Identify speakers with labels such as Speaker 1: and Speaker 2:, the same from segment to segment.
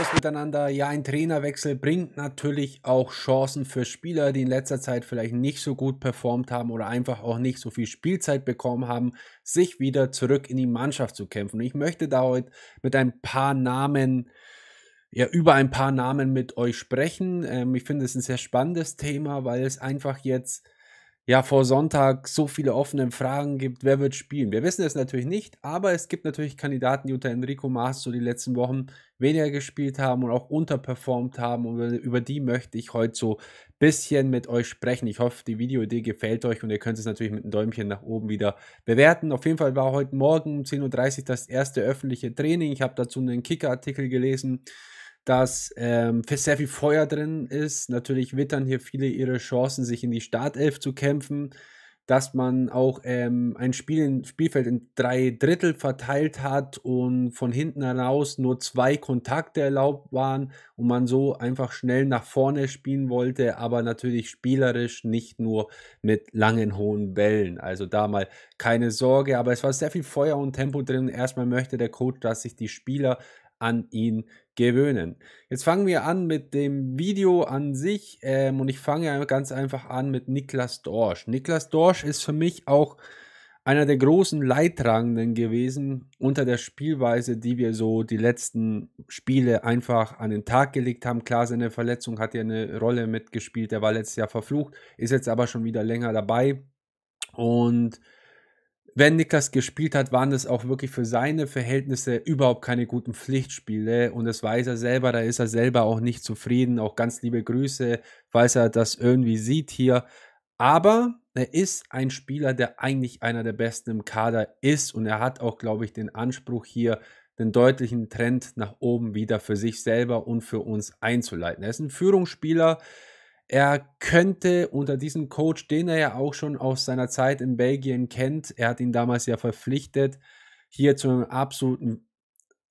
Speaker 1: aus miteinander. Ja, ein Trainerwechsel bringt natürlich auch Chancen für Spieler, die in letzter Zeit vielleicht nicht so gut performt haben oder einfach auch nicht so viel Spielzeit bekommen haben, sich wieder zurück in die Mannschaft zu kämpfen. Und ich möchte da heute mit ein paar Namen ja, über ein paar Namen mit euch sprechen. Ähm, ich finde es ein sehr spannendes Thema, weil es einfach jetzt ja vor Sonntag so viele offene Fragen gibt, wer wird spielen. Wir wissen es natürlich nicht, aber es gibt natürlich Kandidaten, die unter Enrico Maas so die letzten Wochen weniger gespielt haben und auch unterperformt haben und über die möchte ich heute so ein bisschen mit euch sprechen. Ich hoffe, die Videoidee gefällt euch und ihr könnt es natürlich mit einem Däumchen nach oben wieder bewerten. Auf jeden Fall war heute Morgen um 10.30 Uhr das erste öffentliche Training. Ich habe dazu einen Kicker-Artikel gelesen dass ähm, für sehr viel Feuer drin ist. Natürlich wittern hier viele ihre Chancen, sich in die Startelf zu kämpfen. Dass man auch ähm, ein Spiel in, Spielfeld in drei Drittel verteilt hat und von hinten heraus nur zwei Kontakte erlaubt waren und man so einfach schnell nach vorne spielen wollte, aber natürlich spielerisch nicht nur mit langen, hohen Bällen. Also da mal keine Sorge, aber es war sehr viel Feuer und Tempo drin. Erstmal möchte der Coach, dass sich die Spieler an ihn gewöhnen. Jetzt fangen wir an mit dem Video an sich ähm, und ich fange ganz einfach an mit Niklas Dorsch. Niklas Dorsch ist für mich auch einer der großen Leidtragenden gewesen unter der Spielweise, die wir so die letzten Spiele einfach an den Tag gelegt haben. Klar, seine Verletzung hat ja eine Rolle mitgespielt. Er war letztes Jahr verflucht, ist jetzt aber schon wieder länger dabei und wenn Nickers gespielt hat, waren das auch wirklich für seine Verhältnisse überhaupt keine guten Pflichtspiele. Und das weiß er selber, da ist er selber auch nicht zufrieden. Auch ganz liebe Grüße, falls er das irgendwie sieht hier. Aber er ist ein Spieler, der eigentlich einer der besten im Kader ist. Und er hat auch, glaube ich, den Anspruch hier, den deutlichen Trend nach oben wieder für sich selber und für uns einzuleiten. Er ist ein Führungsspieler, er könnte unter diesem Coach, den er ja auch schon aus seiner Zeit in Belgien kennt, er hat ihn damals ja verpflichtet, hier zu einem absoluten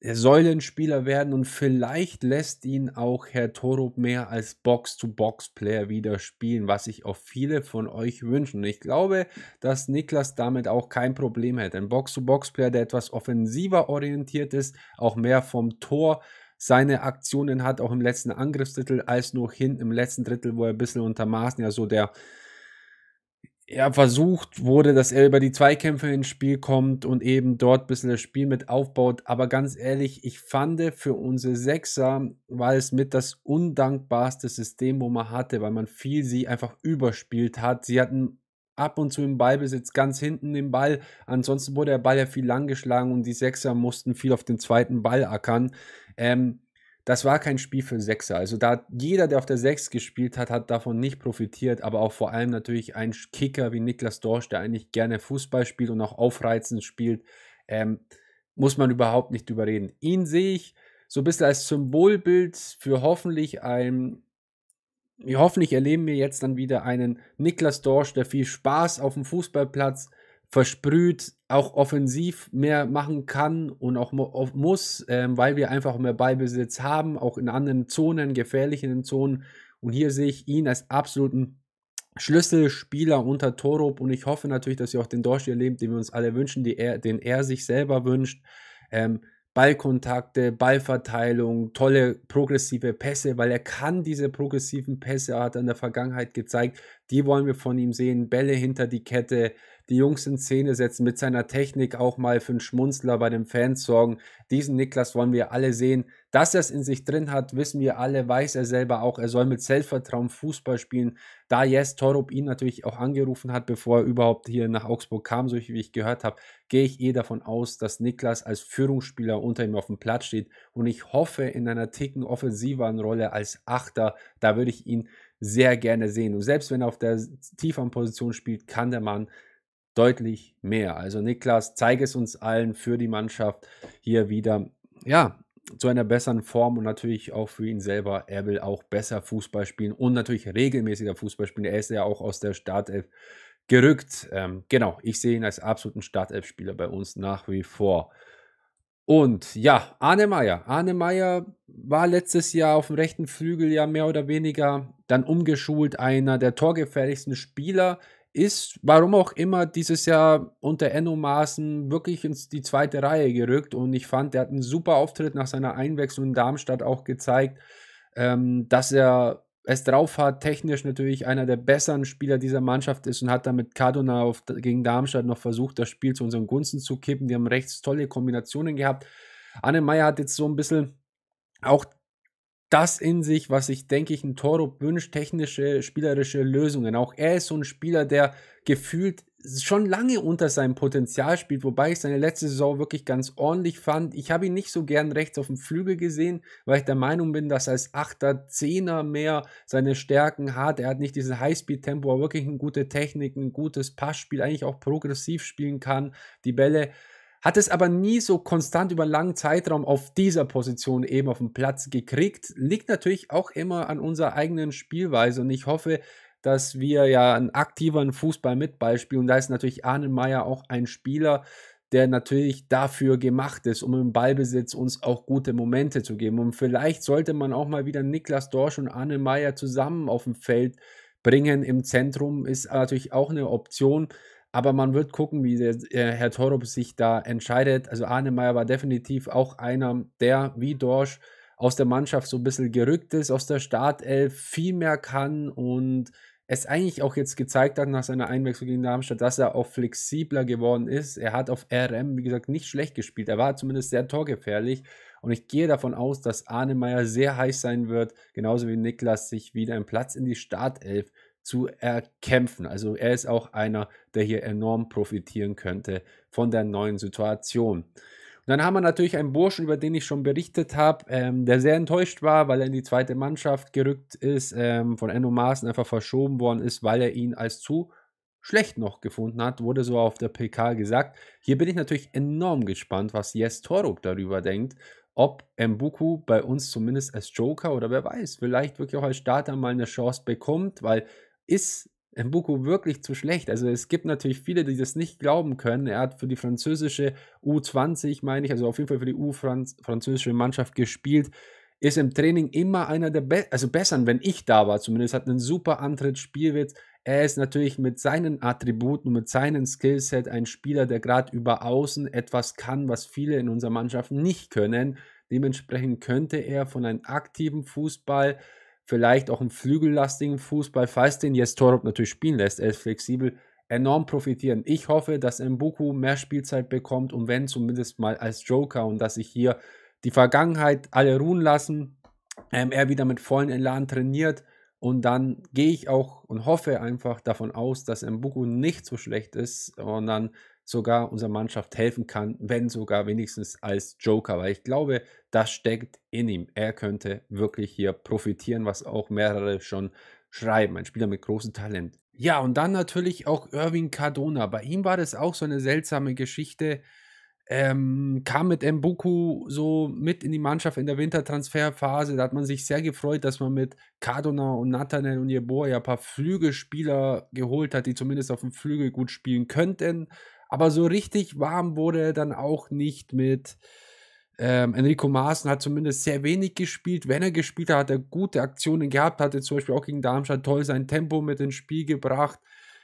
Speaker 1: Säulenspieler werden und vielleicht lässt ihn auch Herr Torup mehr als Box-to-Box-Player wieder spielen, was ich auch viele von euch wünschen. Ich glaube, dass Niklas damit auch kein Problem hätte. Ein Box-to-Box-Player, der etwas offensiver orientiert ist, auch mehr vom Tor seine Aktionen hat, auch im letzten Angriffsdrittel, als nur hin im letzten Drittel, wo er ein bisschen untermaßen ja so der ja, versucht wurde, dass er über die Zweikämpfe ins Spiel kommt und eben dort ein bisschen das Spiel mit aufbaut. Aber ganz ehrlich, ich fand für unsere Sechser war es mit das undankbarste System, wo man hatte, weil man viel sie einfach überspielt hat. Sie hatten ab und zu im Ballbesitz ganz hinten den Ball. Ansonsten wurde der Ball ja viel lang geschlagen und die Sechser mussten viel auf den zweiten Ball ackern. Ähm, das war kein Spiel für Sechser. Also da jeder, der auf der Sechs gespielt hat, hat davon nicht profitiert, aber auch vor allem natürlich ein Kicker wie Niklas Dorsch, der eigentlich gerne Fußball spielt und auch aufreizend spielt, ähm, muss man überhaupt nicht überreden. Ihn sehe ich so ein bisschen als Symbolbild für hoffentlich ein hoffentlich erleben wir jetzt dann wieder einen Niklas Dorsch, der viel Spaß auf dem Fußballplatz versprüht, auch offensiv mehr machen kann und auch muss, ähm, weil wir einfach mehr Ballbesitz haben, auch in anderen Zonen, gefährlichen Zonen. Und hier sehe ich ihn als absoluten Schlüsselspieler unter Torup und ich hoffe natürlich, dass er auch den Dorsch erlebt, den wir uns alle wünschen, er, den er sich selber wünscht. Ähm, Ballkontakte, Ballverteilung, tolle progressive Pässe, weil er kann diese progressiven Pässe, hat er in der Vergangenheit gezeigt, die wollen wir von ihm sehen, Bälle hinter die Kette, die Jungs in Szene setzen, mit seiner Technik auch mal für einen Schmunzler bei den Fans sorgen. Diesen Niklas wollen wir alle sehen. Dass er es in sich drin hat, wissen wir alle, weiß er selber auch. Er soll mit Selbstvertrauen Fußball spielen. Da Jes Torup ihn natürlich auch angerufen hat, bevor er überhaupt hier nach Augsburg kam, so wie ich gehört habe, gehe ich eh davon aus, dass Niklas als Führungsspieler unter ihm auf dem Platz steht. Und ich hoffe, in einer ticken offensiveren Rolle als Achter, da würde ich ihn sehr gerne sehen. Und selbst wenn er auf der tieferen Position spielt, kann der Mann deutlich mehr. Also Niklas, zeige es uns allen für die Mannschaft hier wieder, ja, zu einer besseren Form und natürlich auch für ihn selber. Er will auch besser Fußball spielen und natürlich regelmäßiger Fußball spielen. Er ist ja auch aus der Startelf gerückt. Ähm, genau, ich sehe ihn als absoluten Startelf-Spieler bei uns nach wie vor. Und ja, Arne Meyer. Arne Meyer war letztes Jahr auf dem rechten Flügel ja mehr oder weniger dann umgeschult, einer der torgefährlichsten Spieler ist, warum auch immer, dieses Jahr unter Enno Maaßen wirklich ins die zweite Reihe gerückt. Und ich fand, er hat einen super Auftritt nach seiner Einwechslung in Darmstadt auch gezeigt, ähm, dass er es drauf hat, technisch natürlich einer der besseren Spieler dieser Mannschaft ist und hat damit Cardona auf, gegen Darmstadt noch versucht, das Spiel zu unseren Gunsten zu kippen. Die haben rechts tolle Kombinationen gehabt. Anne Meyer hat jetzt so ein bisschen auch das in sich, was ich denke ich, ein Toro wünscht, technische, spielerische Lösungen. Auch er ist so ein Spieler, der gefühlt schon lange unter seinem Potenzial spielt, wobei ich seine letzte Saison wirklich ganz ordentlich fand. Ich habe ihn nicht so gern rechts auf dem Flügel gesehen, weil ich der Meinung bin, dass er als Achter, Zehner mehr seine Stärken hat. Er hat nicht dieses Highspeed-Tempo, aber wirklich eine gute Technik, ein gutes Passspiel, eigentlich auch progressiv spielen kann, die Bälle hat es aber nie so konstant über einen langen Zeitraum auf dieser Position eben auf dem Platz gekriegt. Liegt natürlich auch immer an unserer eigenen Spielweise und ich hoffe, dass wir ja einen aktiveren Fußball mit Ball spielen. da ist natürlich Arne Meyer auch ein Spieler, der natürlich dafür gemacht ist, um im Ballbesitz uns auch gute Momente zu geben. Und vielleicht sollte man auch mal wieder Niklas Dorsch und Arne Meyer zusammen auf dem Feld bringen. Im Zentrum ist natürlich auch eine Option. Aber man wird gucken, wie der, äh, Herr Torup sich da entscheidet. Also Ahnemeyer war definitiv auch einer, der wie Dorsch aus der Mannschaft so ein bisschen gerückt ist, aus der Startelf viel mehr kann und es eigentlich auch jetzt gezeigt hat nach seiner Einwechslung gegen Darmstadt, dass er auch flexibler geworden ist. Er hat auf RM, wie gesagt, nicht schlecht gespielt. Er war zumindest sehr torgefährlich. Und ich gehe davon aus, dass Arne Meyer sehr heiß sein wird, genauso wie Niklas sich wieder einen Platz in die Startelf zu erkämpfen. Also er ist auch einer, der hier enorm profitieren könnte von der neuen Situation. Und dann haben wir natürlich einen Burschen, über den ich schon berichtet habe, ähm, der sehr enttäuscht war, weil er in die zweite Mannschaft gerückt ist, ähm, von Enno Maaßen einfach verschoben worden ist, weil er ihn als zu schlecht noch gefunden hat, wurde so auf der PK gesagt. Hier bin ich natürlich enorm gespannt, was Jes Torup darüber denkt, ob Mbuku bei uns zumindest als Joker oder wer weiß, vielleicht wirklich auch als Starter mal eine Chance bekommt, weil ist Mbuku wirklich zu schlecht. Also es gibt natürlich viele, die das nicht glauben können. Er hat für die französische U20, meine ich, also auf jeden Fall für die U-französische Mannschaft gespielt. Ist im Training immer einer der Be also besseren, wenn ich da war zumindest, hat einen super Antritt, Spielwitz. Er ist natürlich mit seinen Attributen, mit seinem Skillset ein Spieler, der gerade über außen etwas kann, was viele in unserer Mannschaft nicht können. Dementsprechend könnte er von einem aktiven Fußball vielleicht auch einen flügellastigen Fußball, falls den jetzt Torop natürlich spielen lässt, er ist flexibel, enorm profitieren. Ich hoffe, dass Mbuku mehr Spielzeit bekommt und wenn zumindest mal als Joker und dass sich hier die Vergangenheit alle ruhen lassen, ähm, er wieder mit vollen Elan trainiert und dann gehe ich auch und hoffe einfach davon aus, dass Mbuku nicht so schlecht ist, sondern sogar unserer Mannschaft helfen kann, wenn sogar wenigstens als Joker, weil ich glaube, das steckt in ihm. Er könnte wirklich hier profitieren, was auch mehrere schon schreiben. Ein Spieler mit großem Talent. Ja, und dann natürlich auch Irving Cardona. Bei ihm war das auch so eine seltsame Geschichte. Ähm, kam mit Mbuku so mit in die Mannschaft in der Wintertransferphase. Da hat man sich sehr gefreut, dass man mit Cardona und Nathaniel und Jeboa ja ein paar Flügelspieler geholt hat, die zumindest auf dem Flügel gut spielen könnten. Aber so richtig warm wurde er dann auch nicht mit. Ähm, Enrico Maaßen hat zumindest sehr wenig gespielt. Wenn er gespielt hat, hat er gute Aktionen gehabt, hatte zum Beispiel auch gegen Darmstadt toll sein Tempo mit ins Spiel gebracht.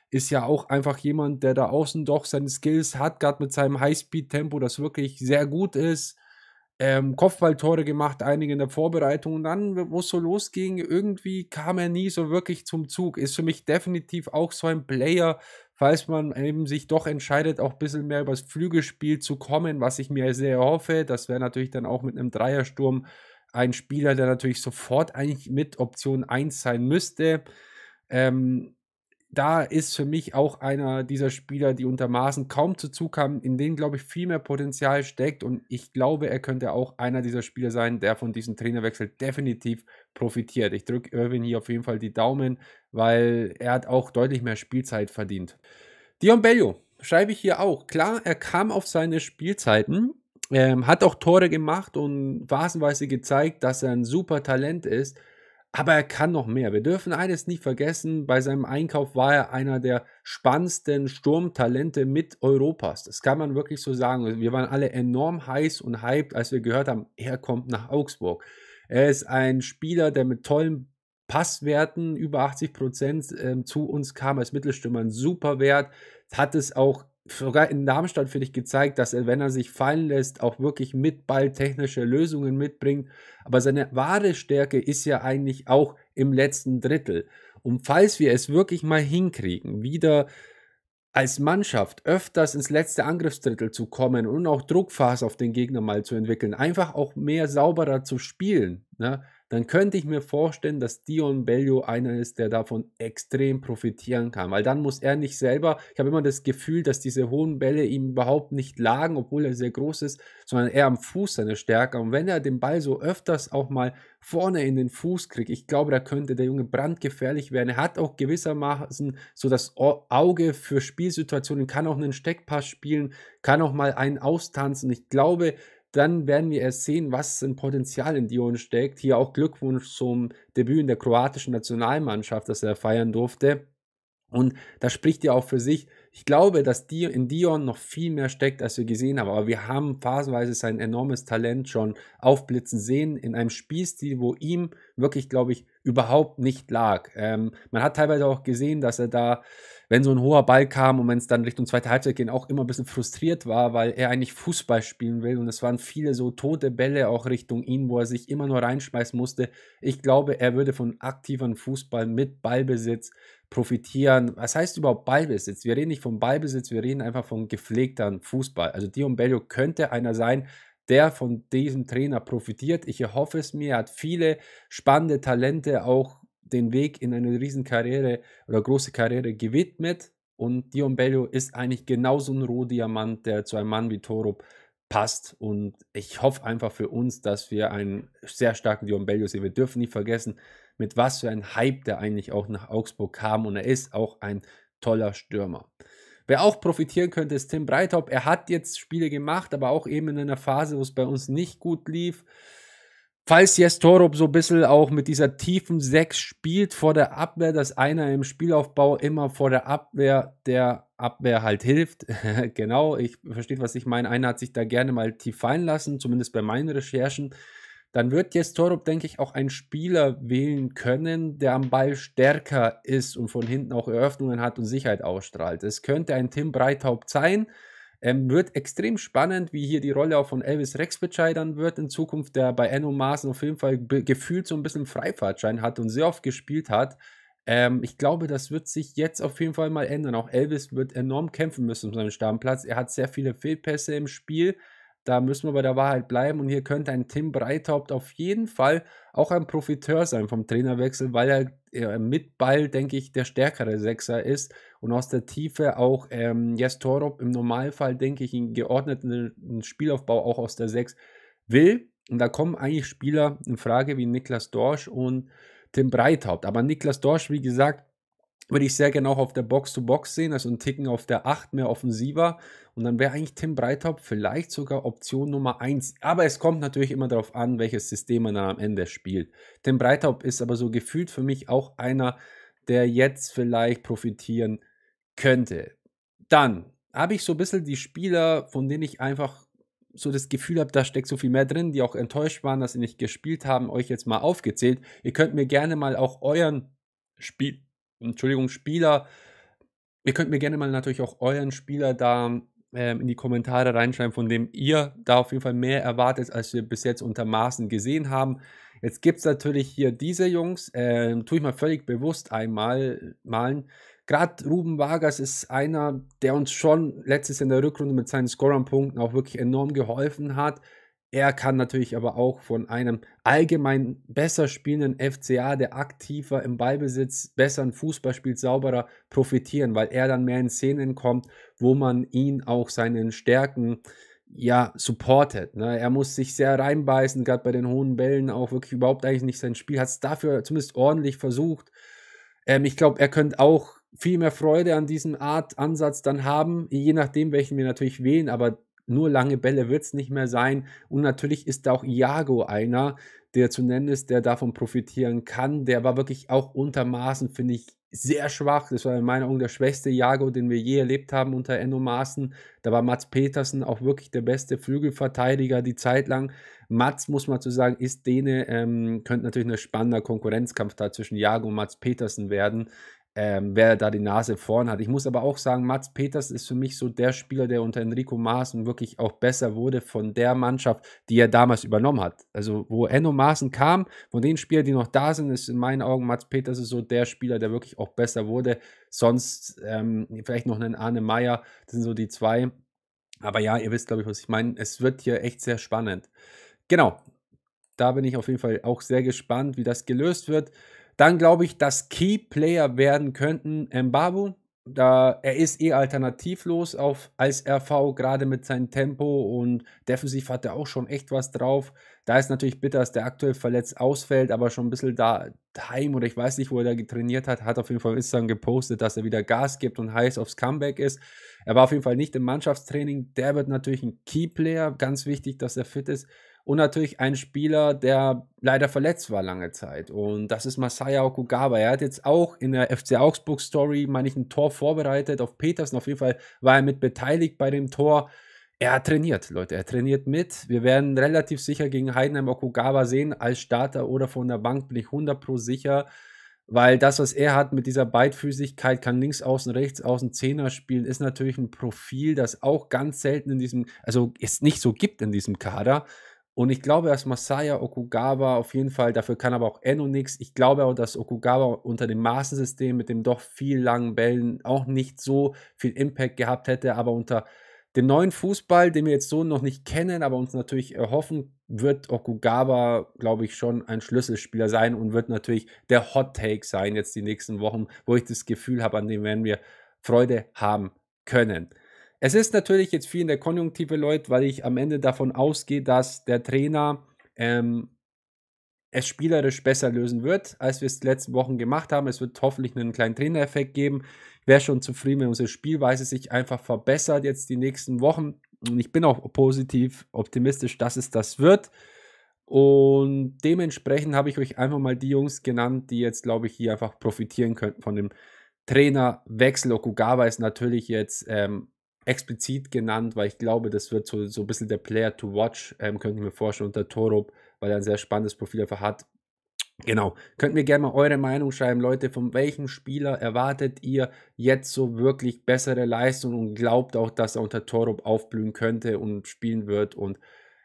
Speaker 1: Ist ja auch einfach jemand, der da außen doch seine Skills hat, gerade mit seinem Highspeed-Tempo, das wirklich sehr gut ist ähm, Kopfballtore gemacht, einige in der Vorbereitung. Und dann, wo es so losging, irgendwie kam er nie so wirklich zum Zug. Ist für mich definitiv auch so ein Player, falls man eben sich doch entscheidet, auch ein bisschen mehr übers Flügelspiel zu kommen, was ich mir sehr hoffe. Das wäre natürlich dann auch mit einem Dreiersturm ein Spieler, der natürlich sofort eigentlich mit Option 1 sein müsste. Ähm, da ist für mich auch einer dieser Spieler, die unter Maßen kaum zu Zug haben, in denen, glaube ich, viel mehr Potenzial steckt. Und ich glaube, er könnte auch einer dieser Spieler sein, der von diesem Trainerwechsel definitiv profitiert. Ich drücke Irwin hier auf jeden Fall die Daumen, weil er hat auch deutlich mehr Spielzeit verdient. Dion Bello schreibe ich hier auch. Klar, er kam auf seine Spielzeiten, ähm, hat auch Tore gemacht und phasenweise gezeigt, dass er ein super Talent ist. Aber er kann noch mehr. Wir dürfen eines nicht vergessen, bei seinem Einkauf war er einer der spannendsten Sturmtalente mit Europas. Das kann man wirklich so sagen. Also wir waren alle enorm heiß und hyped, als wir gehört haben, er kommt nach Augsburg. Er ist ein Spieler, der mit tollen Passwerten über 80 Prozent äh, zu uns kam als Mittelstürmer. Ein super Wert. Hat es auch sogar in Darmstadt, finde ich, gezeigt, dass er, wenn er sich fallen lässt, auch wirklich mit Ball technische Lösungen mitbringt. Aber seine wahre Stärke ist ja eigentlich auch im letzten Drittel. Und falls wir es wirklich mal hinkriegen, wieder als Mannschaft öfters ins letzte Angriffsdrittel zu kommen und auch Druckphase auf den Gegner mal zu entwickeln, einfach auch mehr sauberer zu spielen, ne? dann könnte ich mir vorstellen, dass Dion Bellio einer ist, der davon extrem profitieren kann, weil dann muss er nicht selber, ich habe immer das Gefühl, dass diese hohen Bälle ihm überhaupt nicht lagen, obwohl er sehr groß ist, sondern er am Fuß seine Stärke und wenn er den Ball so öfters auch mal vorne in den Fuß kriegt, ich glaube, da könnte der Junge brandgefährlich werden. Er hat auch gewissermaßen so das Auge für Spielsituationen, kann auch einen Steckpass spielen, kann auch mal einen austanzen. Ich glaube, dann werden wir erst sehen, was ein Potenzial in Dion steckt. Hier auch Glückwunsch zum Debüt in der kroatischen Nationalmannschaft, das er feiern durfte. Und das spricht ja auch für sich. Ich glaube, dass in Dion noch viel mehr steckt, als wir gesehen haben. Aber wir haben phasenweise sein enormes Talent schon aufblitzen sehen in einem Spielstil, wo ihm wirklich, glaube ich, überhaupt nicht lag. Ähm, man hat teilweise auch gesehen, dass er da, wenn so ein hoher Ball kam und wenn es dann Richtung zweite Halbzeit ging, auch immer ein bisschen frustriert war, weil er eigentlich Fußball spielen will und es waren viele so tote Bälle auch Richtung ihn, wo er sich immer nur reinschmeißen musste. Ich glaube, er würde von aktivem Fußball mit Ballbesitz profitieren. Was heißt überhaupt Ballbesitz? Wir reden nicht von Ballbesitz, wir reden einfach von gepflegteren Fußball. Also Dion Bello könnte einer sein, der von diesem Trainer profitiert. Ich erhoffe es mir, er hat viele spannende Talente auch den Weg in eine Riesenkarriere oder große Karriere gewidmet. Und Dion Bello ist eigentlich genauso ein Rohdiamant, der zu einem Mann wie Torup passt. Und ich hoffe einfach für uns, dass wir einen sehr starken Dion Bello sehen. Wir dürfen nicht vergessen, mit was für einem Hype der eigentlich auch nach Augsburg kam. Und er ist auch ein toller Stürmer. Wer auch profitieren könnte, ist Tim Breithaupt. Er hat jetzt Spiele gemacht, aber auch eben in einer Phase, wo es bei uns nicht gut lief. Falls Jes Torup so ein bisschen auch mit dieser tiefen Sechs spielt vor der Abwehr, dass einer im Spielaufbau immer vor der Abwehr der Abwehr halt hilft. genau, ich verstehe, was ich meine. Einer hat sich da gerne mal tief fallen lassen, zumindest bei meinen Recherchen dann wird jetzt Torup, denke ich, auch einen Spieler wählen können, der am Ball stärker ist und von hinten auch Eröffnungen hat und Sicherheit ausstrahlt. Es könnte ein Tim Breithaupt sein. Ähm, wird extrem spannend, wie hier die Rolle auch von Elvis Rexbitschei dann wird in Zukunft, der bei Enno Maaßen auf jeden Fall gefühlt so ein bisschen Freifahrtschein hat und sehr oft gespielt hat. Ähm, ich glaube, das wird sich jetzt auf jeden Fall mal ändern. Auch Elvis wird enorm kämpfen müssen um seinen Stammplatz. Er hat sehr viele Fehlpässe im Spiel. Da müssen wir bei der Wahrheit bleiben und hier könnte ein Tim Breithaupt auf jeden Fall auch ein Profiteur sein vom Trainerwechsel, weil er mit Ball, denke ich, der stärkere Sechser ist und aus der Tiefe auch ähm, Jestorop im Normalfall, denke ich, einen geordneten Spielaufbau auch aus der Sechs will. Und da kommen eigentlich Spieler in Frage wie Niklas Dorsch und Tim Breithaupt. Aber Niklas Dorsch, wie gesagt, würde ich sehr gerne auch auf der Box-to-Box -Box sehen, also einen Ticken auf der 8 mehr offensiver und dann wäre eigentlich Tim Breithaupt vielleicht sogar Option Nummer 1. Aber es kommt natürlich immer darauf an, welches System man dann am Ende spielt. Tim Breithaupt ist aber so gefühlt für mich auch einer, der jetzt vielleicht profitieren könnte. Dann habe ich so ein bisschen die Spieler, von denen ich einfach so das Gefühl habe, da steckt so viel mehr drin, die auch enttäuscht waren, dass sie nicht gespielt haben, euch jetzt mal aufgezählt. Ihr könnt mir gerne mal auch euren Spiel, Entschuldigung, Spieler, ihr könnt mir gerne mal natürlich auch euren Spieler da ähm, in die Kommentare reinschreiben, von dem ihr da auf jeden Fall mehr erwartet, als wir bis jetzt unter Maßen gesehen haben. Jetzt gibt es natürlich hier diese Jungs, ähm, tue ich mal völlig bewusst einmal malen. Gerade Ruben Vargas ist einer, der uns schon letztes in der Rückrunde mit seinen scorer punkten auch wirklich enorm geholfen hat. Er kann natürlich aber auch von einem allgemein besser spielenden FCA, der aktiver im Ballbesitz, besseren Fußball spielt, sauberer profitieren, weil er dann mehr in Szenen kommt, wo man ihn auch seinen Stärken ja supportet. Ne? Er muss sich sehr reinbeißen, gerade bei den hohen Bällen auch wirklich überhaupt eigentlich nicht sein Spiel. Hat es dafür zumindest ordentlich versucht. Ähm, ich glaube, er könnte auch viel mehr Freude an diesem Art Ansatz dann haben, je nachdem, welchen wir natürlich wählen, aber nur lange Bälle wird es nicht mehr sein. Und natürlich ist da auch Iago einer, der zu nennen ist, der davon profitieren kann. Der war wirklich auch untermaßen, finde ich, sehr schwach. Das war in meiner Augen der schwächste Jago, den wir je erlebt haben unter Enno Maaßen. Da war Mats Petersen auch wirklich der beste Flügelverteidiger die Zeit lang. Mats, muss man zu sagen, ist Dene, ähm, könnte natürlich ein spannender Konkurrenzkampf da zwischen Jago und Mats Petersen werden ähm, wer da die Nase vorn hat. Ich muss aber auch sagen, Mats Peters ist für mich so der Spieler, der unter Enrico Maaßen wirklich auch besser wurde von der Mannschaft, die er damals übernommen hat. Also wo Enno Maaßen kam, von den Spielern, die noch da sind, ist in meinen Augen Mats Peters ist so der Spieler, der wirklich auch besser wurde. Sonst ähm, vielleicht noch einen Arne Meyer, das sind so die zwei. Aber ja, ihr wisst, glaube ich, was ich meine. Es wird hier echt sehr spannend. Genau, da bin ich auf jeden Fall auch sehr gespannt, wie das gelöst wird. Dann glaube ich, dass Key Player werden könnten Mbabu. Da er ist eh alternativlos auf, als RV, gerade mit seinem Tempo und defensiv hat er auch schon echt was drauf. Da ist natürlich bitter, dass der aktuell verletzt ausfällt, aber schon ein bisschen da heim oder ich weiß nicht, wo er da getrainiert hat, hat auf jeden Fall auf Instagram gepostet, dass er wieder Gas gibt und heiß aufs Comeback ist. Er war auf jeden Fall nicht im Mannschaftstraining. Der wird natürlich ein Keyplayer, ganz wichtig, dass er fit ist. Und natürlich ein Spieler, der leider verletzt war lange Zeit. Und das ist Masaya Okugawa. Er hat jetzt auch in der FC Augsburg Story, meine ich, ein Tor vorbereitet auf Petersen. Auf jeden Fall war er mit beteiligt bei dem Tor. Er trainiert, Leute, er trainiert mit. Wir werden relativ sicher gegen Heidenheim Okugawa sehen, als Starter oder von der Bank bin ich 100% sicher, weil das, was er hat mit dieser Beidfüßigkeit, kann links außen, rechts außen, Zehner spielen, ist natürlich ein Profil, das auch ganz selten in diesem, also es nicht so gibt in diesem Kader. Und ich glaube, dass Masaya Okugawa auf jeden Fall, dafür kann aber auch Enno nichts. Ich glaube auch, dass Okugawa unter dem Maßensystem mit dem doch viel langen Bällen auch nicht so viel Impact gehabt hätte, aber unter dem neuen Fußball, den wir jetzt so noch nicht kennen, aber uns natürlich erhoffen, wird Okugawa, glaube ich, schon ein Schlüsselspieler sein und wird natürlich der Hot Take sein jetzt die nächsten Wochen, wo ich das Gefühl habe, an dem werden wir Freude haben können. Es ist natürlich jetzt viel in der Konjunktive, Leute, weil ich am Ende davon ausgehe, dass der Trainer ähm, es spielerisch besser lösen wird, als wir es die letzten Wochen gemacht haben. Es wird hoffentlich einen kleinen Trainereffekt geben. Ich wäre schon zufrieden, wenn unsere Spielweise sich einfach verbessert jetzt die nächsten Wochen. Und ich bin auch positiv optimistisch, dass es das wird. Und dementsprechend habe ich euch einfach mal die Jungs genannt, die jetzt, glaube ich, hier einfach profitieren könnten von dem Trainerwechsel. Okugawa ist natürlich jetzt ähm, explizit genannt, weil ich glaube, das wird so, so ein bisschen der Player to watch, ähm, könnte ich mir vorstellen, unter Torup, weil er ein sehr spannendes Profil einfach hat. Genau. Könnt mir gerne mal eure Meinung schreiben, Leute. Von welchem Spieler erwartet ihr jetzt so wirklich bessere Leistung und glaubt auch, dass er unter Torup aufblühen könnte und spielen wird und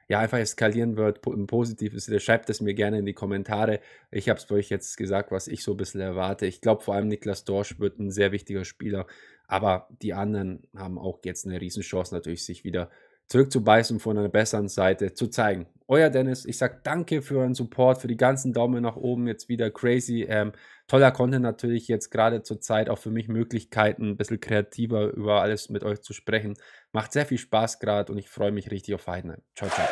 Speaker 1: ja, einfach eskalieren wird im positiven Sinne. Schreibt es mir gerne in die Kommentare. Ich habe es euch jetzt gesagt, was ich so ein bisschen erwarte. Ich glaube, vor allem Niklas Dorsch wird ein sehr wichtiger Spieler aber die anderen haben auch jetzt eine Riesenchance natürlich, sich wieder zurückzubeißen, von einer besseren Seite zu zeigen. Euer Dennis, ich sage danke für euren Support, für die ganzen Daumen nach oben, jetzt wieder crazy. Ähm, toller Content natürlich jetzt gerade zur Zeit, auch für mich Möglichkeiten, ein bisschen kreativer über alles mit euch zu sprechen. Macht sehr viel Spaß gerade und ich freue mich richtig auf Heidenheim. Ciao, ciao.